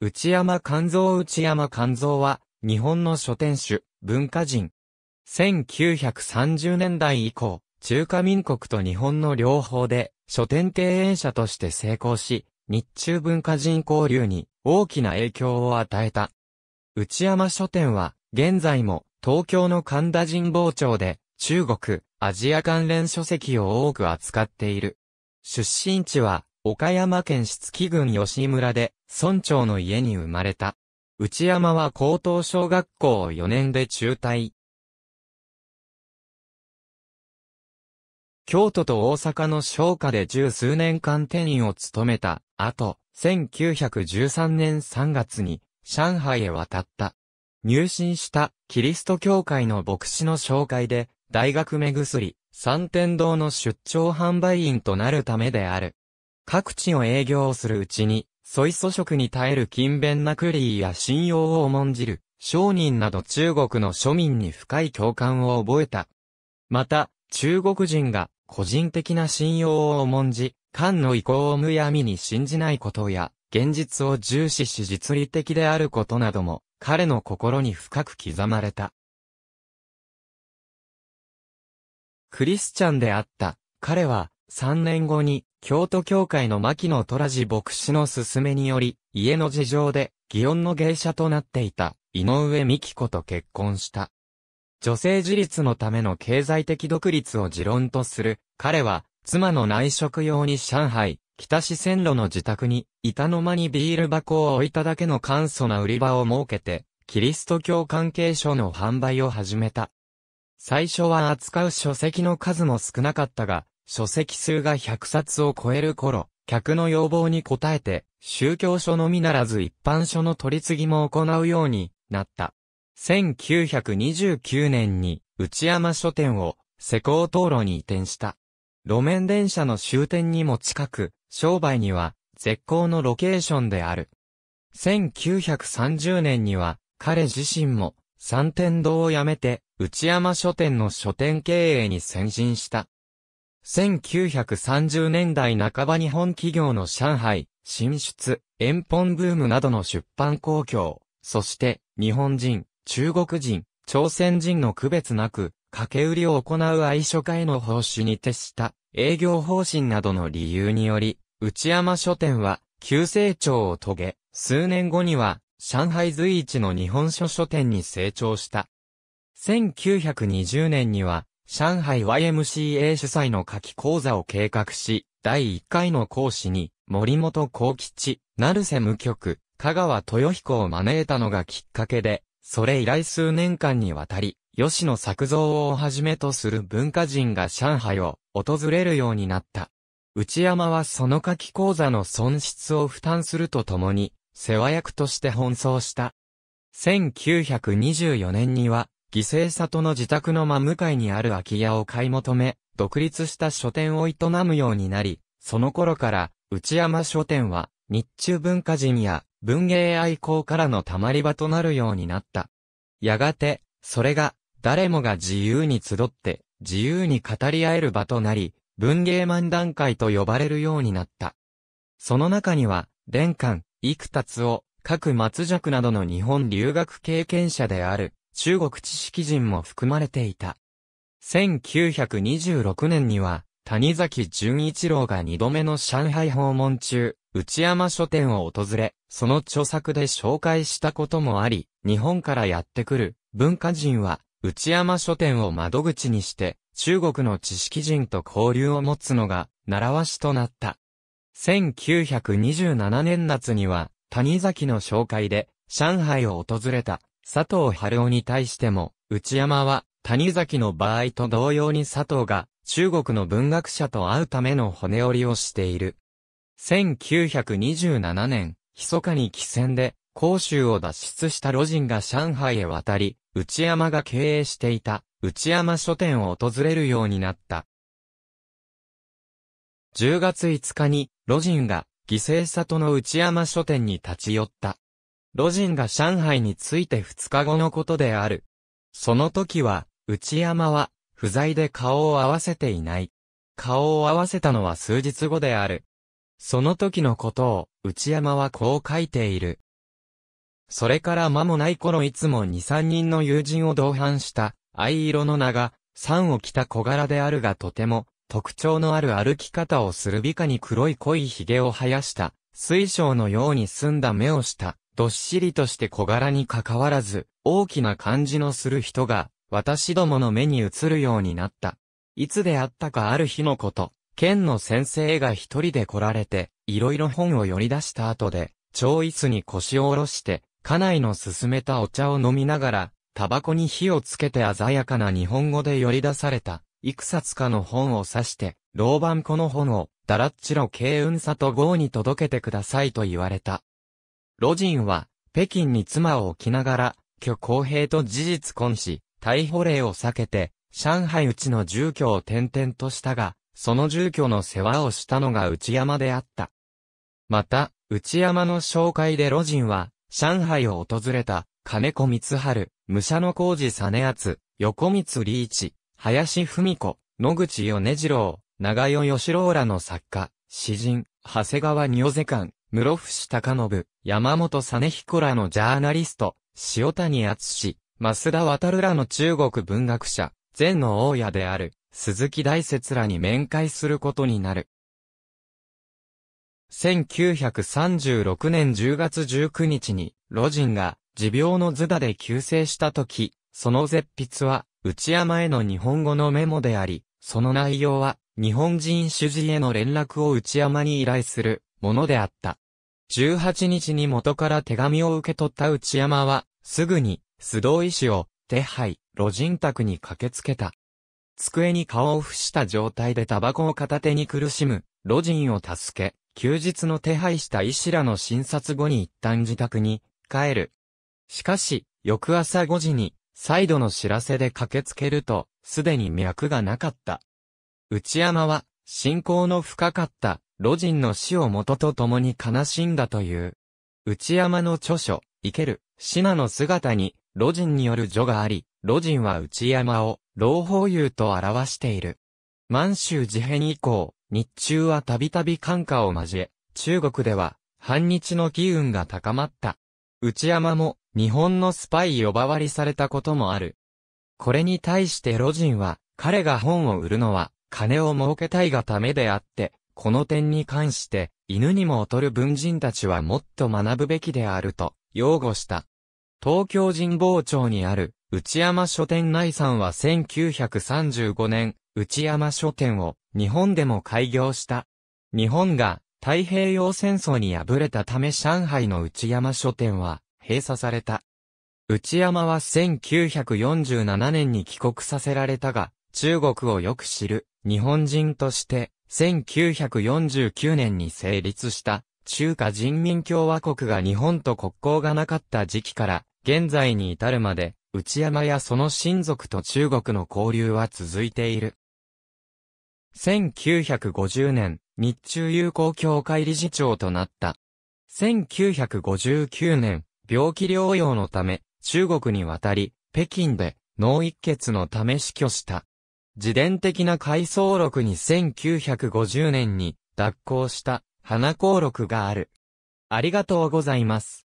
内山勘蔵内山勘蔵は、日本の書店主、文化人。1930年代以降、中華民国と日本の両方で、書店経営者として成功し、日中文化人交流に大きな影響を与えた。内山書店は、現在も東京の神田神保町で、中国、アジア関連書籍を多く扱っている。出身地は、岡山県四木郡吉村で、村長の家に生まれた。内山は高等小学校4年で中退。京都と大阪の商家で十数年間店員を務めた後、1913年3月に上海へ渡った。入信したキリスト教会の牧師の紹介で、大学目薬、三天堂の出張販売員となるためである。各地を営業するうちに、ソイ素食に耐える勤勉なクリーや信用を重んじる、商人など中国の庶民に深い共感を覚えた。また、中国人が個人的な信用を重んじ、官の意向をむやみに信じないことや、現実を重視し実利的であることなども、彼の心に深く刻まれた。クリスチャンであった、彼は、3年後に、京都教会の牧野虎寺牧師の勧めにより、家の事情で、祇園の芸者となっていた、井上美紀子と結婚した。女性自立のための経済的独立を持論とする、彼は、妻の内職用に上海、北市線路の自宅に、板の間にビール箱を置いただけの簡素な売り場を設けて、キリスト教関係書の販売を始めた。最初は扱う書籍の数も少なかったが、書籍数が100冊を超える頃、客の要望に応えて、宗教書のみならず一般書の取り次ぎも行うようになった。1929年に内山書店を施工道路に移転した。路面電車の終点にも近く、商売には絶好のロケーションである。1930年には彼自身も三天堂を辞めて内山書店の書店経営に先進した。1930年代半ば日本企業の上海、進出、遠本ブームなどの出版公共、そして、日本人、中国人、朝鮮人の区別なく、掛け売りを行う愛書家への奉仕に徹した、営業方針などの理由により、内山書店は、急成長を遂げ、数年後には、上海随一の日本書書店に成長した。1920年には、上海 YMCA 主催の夏季講座を計画し、第1回の講師に、森本幸吉、成瀬無局、香川豊彦を招いたのがきっかけで、それ以来数年間にわたり、吉野作造をはじめとする文化人が上海を訪れるようになった。内山はその夏季講座の損失を負担するとともに、世話役として奔走した。1924年には、犠牲里の自宅の真向かいにある空き家を買い求め、独立した書店を営むようになり、その頃から内山書店は日中文化人や文芸愛好からのたまり場となるようになった。やがて、それが誰もが自由に集って自由に語り合える場となり、文芸漫談会と呼ばれるようになった。その中には、殿冠、幾達を、各松尺などの日本留学経験者である、中国知識人も含まれていた。1926年には、谷崎潤一郎が2度目の上海訪問中、内山書店を訪れ、その著作で紹介したこともあり、日本からやってくる文化人は、内山書店を窓口にして、中国の知識人と交流を持つのが、習わしとなった。1927年夏には、谷崎の紹介で、上海を訪れた佐藤春夫に対しても、内山は、谷崎の場合と同様に佐藤が、中国の文学者と会うための骨折りをしている。1927年、密かに帰船で、広州を脱出した路人が上海へ渡り、内山が経営していた、内山書店を訪れるようになった。10月5日に、路人が、犠牲里の内山書店に立ち寄った。魯迅が上海に着いて二日後のことである。その時は、内山は、不在で顔を合わせていない。顔を合わせたのは数日後である。その時のことを、内山はこう書いている。それから間もない頃いつも二三人の友人を同伴した、藍色の名が、三を着た小柄であるがとても、特徴のある歩き方をする美化に黒い濃い髭を生やした、水晶のように澄んだ目をした、どっしりとして小柄にかかわらず、大きな感じのする人が、私どもの目に映るようになった。いつであったかある日のこと、県の先生が一人で来られて、いろいろ本を寄り出した後で、超椅子に腰を下ろして、家内の勧めたお茶を飲みながら、タバコに火をつけて鮮やかな日本語で寄り出された、いくさつかの本を指して、老番この本を、だらっちろ慶さと豪に届けてくださいと言われた。ジンは、北京に妻を置きながら、虚公平と事実婚し、逮捕令を避けて、上海うちの住居を転々としたが、その住居の世話をしたのが内山であった。また、内山の紹介で路人は、上海を訪れた、金子光春、武者の工事実厚、横光リーチ、林文子、野口米次郎、長代義郎らの作家、詩人、長谷川仁世官、室伏隆信、山本実彦らのジャーナリスト、塩谷厚氏、増田渡らの中国文学者、前の大家である、鈴木大説らに面会することになる。1936年10月19日に、老人が、持病の図打で急逝した時、その絶筆は、内山への日本語のメモであり、その内容は、日本人主治への連絡を内山に依頼する、ものであった。18日に元から手紙を受け取った内山は、すぐに、須藤医師を、手配、路人宅に駆けつけた。机に顔を伏した状態でタバコを片手に苦しむ、路人を助け、休日の手配した医師らの診察後に一旦自宅に、帰る。しかし、翌朝5時に、再度の知らせで駆けつけると、すでに脈がなかった。内山は、信仰の深かった、魯人の死を元と共に悲しんだという。内山の著書、生ける、島の姿に、魯人による序があり、魯人は内山を、老法友と表している。満州事変以降、日中はたびたび感化を交え、中国では、反日の機運が高まった。内山も、日本のスパイ呼ばわりされたこともある。これに対して魯人は、彼が本を売るのは、金を儲けたいがためであって、この点に関して、犬にも劣る文人たちはもっと学ぶべきであると、擁護した。東京神保町にある、内山書店内さんは1935年、内山書店を日本でも開業した。日本が太平洋戦争に敗れたため上海の内山書店は閉鎖された。内山は1947年に帰国させられたが、中国をよく知る日本人として1949年に成立した中華人民共和国が日本と国交がなかった時期から現在に至るまで内山やその親族と中国の交流は続いている。1950年、日中友好協会理事長となった。1959年、病気療養のため、中国に渡り、北京で脳一血のため死去した。自伝的な回想録に1950年に脱行した花公録がある。ありがとうございます。